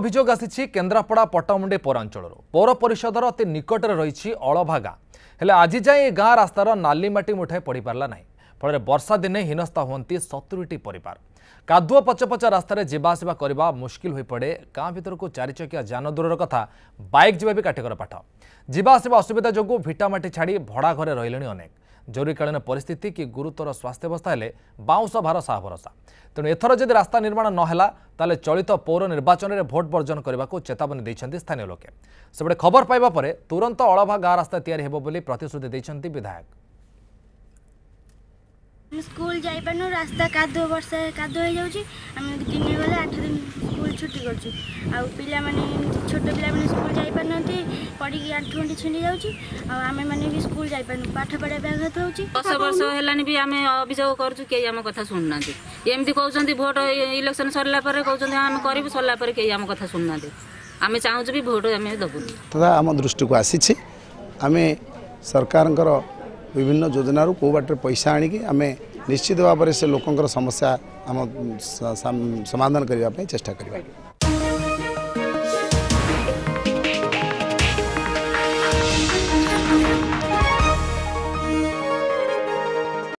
অভিযোগ আসিছি কেন্দ্রাপড়া পটামুন্ডে পৌরাঞ্চলর পৌর পরিষদর অতি নিকটে রয়েছে অଳভা গাঁ হলে আজ যাই এই গাঁ রাস্তার নালি মাটি মুঠায় পড়িপারা না ফলে বর্ষা দিনে হীনস্থ হুঁতি সতুরিটি পরিবার কাদুয় পচপচা রাস্তায় যা আসা করা মুশকিল হয়ে পড়ে গাঁ ভিতর চারিচকিয়া যান দূরর কথা বাইক যা বি কাঠিকর পাঠ যা আসা অসুবিধা যোগ ভিটামাটি ছাড়ি ভড়া ঘরে রহলে অনেক জরুরীকালীন পরিস্থিতি কি গুরুতর স্বাস্থ্যাবস্থা হলে বাউঁশ ভার সাহ ভরসা তেমন এথর যদি রাস্তা নির্মাণ নহলা তাহলে চলিত পৌর নির্বাচনের ভোট বর্জন করা চেতাবনী দিয়েছেন স্থানীয় লোকে সেপটে খবর পাইবা পরে তুরন্ত অଳভা গাঁ রাস্তা তৈরি হব বলে প্রতিশ্রুতি দিয়েছেন বিধায়ক ଆମେ ସ୍କୁଲ ଯାଇପାରୁନୁ ରାସ୍ତା କାଦୁଅ ବର୍ଷା କାଦୁଅ ହେଇଯାଉଛି ଆମେ ଦିନେ ଗଲେ ଆଠ ଦିନ ସ୍କୁଲ ଛୁଟି କରୁଛୁ ଆଉ ପିଲାମାନେ ଛୋଟ ପିଲାମାନେ স্কুল যাই ପଢ଼ିକି ଆଣ୍ଠୁ ଗଣ୍ଠି ଛିଣ୍ଡି ଯାଉଛି ଆଉ ଆମେମାନେ ବି ସ୍କୁଲ ଯାଇପାରୁନୁ ପାଠ ପଢ଼ିବା ବ୍ୟାଘାତ ହେଉଛି ଦଶ ବର୍ଷ ହେଲାଣି ବି ଆମେ ଅଭିଯୋଗ କରୁଛୁ କେହି ଆମ କଥା ଶୁଣୁନାହାନ୍ତି ଏମିତି କହୁଛନ୍ତି ଭୋଟ ଇଲେକ୍ସନ୍ ସରିଲା ପରେ କହୁଛନ୍ତି ଆମେ କରିବୁ ସରିଲା ପରେ କେହି ଆମ କଥା ଶୁଣୁନାହାନ୍ତି ଆମେ ଚାହୁଁଛୁ ବି ଭୋଟ ଆମେ ଦେବୁନି ତଥା ଆମ ଦୃଷ୍ଟିକୁ ଆସିଛି ଆମେ ସରକାରଙ୍କର ବିଭିନ୍ନ ଯୋଜନାରୁ କେଉଁ ବାଟରେ ପଇସା ଆଣିକି ଆମେ ନିଶ୍ଚିତ ଭାବରେ ସେ ଲୋକଙ୍କର ସମସ୍ୟା ଆମ ସମାଧାନ କରିବା ପାଇଁ ଚେଷ୍ଟା କରିବା